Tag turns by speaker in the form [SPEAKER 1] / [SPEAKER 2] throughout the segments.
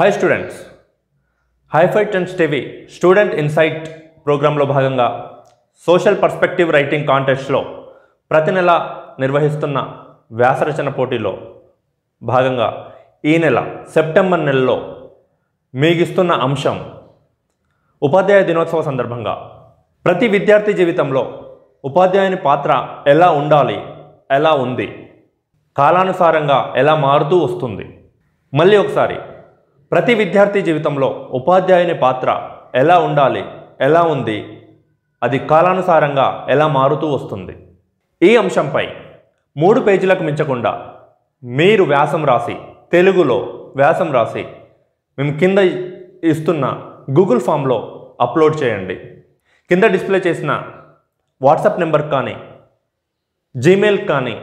[SPEAKER 1] hi students హైఫైట్ and TV student insight ప్రోగ్రాంలో భాగంగా సోషల్ పర్స్పెక్టివ్ రైటింగ్ కాంటెస్ట్లో ప్రతి నెల నిర్వహిస్తున్న వ్యాసరచన పోటీలో భాగంగా ఈ నెల సెప్టెంబర్ నెలలో మీగిస్తున్న అంశం ఉపాధ్యాయ దినోత్సవ సందర్భంగా ప్రతి విద్యార్థి జీవితంలో ఉపాధ్యాయుని పాత్ర ఎలా ఉండాలి ఎలా ఉంది కాలానుసారంగా ఎలా మారుతూ వస్తుంది మళ్ళీ ఒకసారి ప్రతి విద్యార్థి జీవితంలో ఉపాధ్యాయుని పాత్ర ఎలా ఉండాలి ఎలా ఉంది అది కాలానుసారంగా ఎలా మారుతూ వస్తుంది ఈ అంశంపై మూడు పేజీలకు మించకుండా మీరు వ్యాసం రాసి తెలుగులో వ్యాసం రాసి మేము కింద ఇస్తున్న గూగుల్ ఫామ్లో అప్లోడ్ చేయండి కింద డిస్ప్లే చేసిన వాట్సాప్ నెంబర్ కానీ జీమెయిల్ కానీ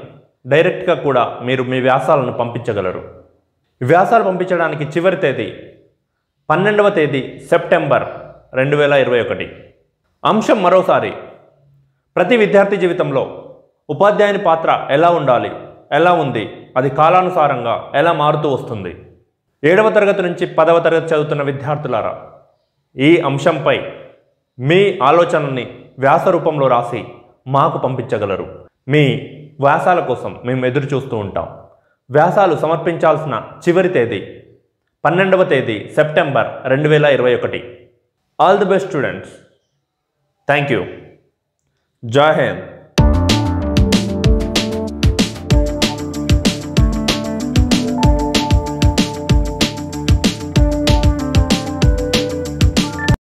[SPEAKER 1] డైరెక్ట్గా కూడా మీరు మీ వ్యాసాలను పంపించగలరు వ్యాసాలు పంపించడానికి చివరి తేదీ పన్నెండవ తేదీ సెప్టెంబర్ రెండు వేల ఇరవై ఒకటి అంశం మరోసారి ప్రతి విద్యార్థి జీవితంలో ఉపాధ్యాయుని పాత్ర ఎలా ఉండాలి ఎలా ఉంది అది కాలానుసారంగా ఎలా మారుతూ వస్తుంది ఏడవ తరగతి నుంచి పదవ తరగతి చదువుతున్న విద్యార్థులారా ఈ అంశంపై మీ ఆలోచనని వ్యాస రూపంలో రాసి మాకు పంపించగలరు మీ వ్యాసాల కోసం మేము ఎదురు చూస్తూ ఉంటాం వ్యాసాలు సమర్పించాల్సిన చివరి తేదీ పన్నెండవ తేదీ సెప్టెంబర్ రెండు వేల ఇరవై ఒకటి all the best students thank you జై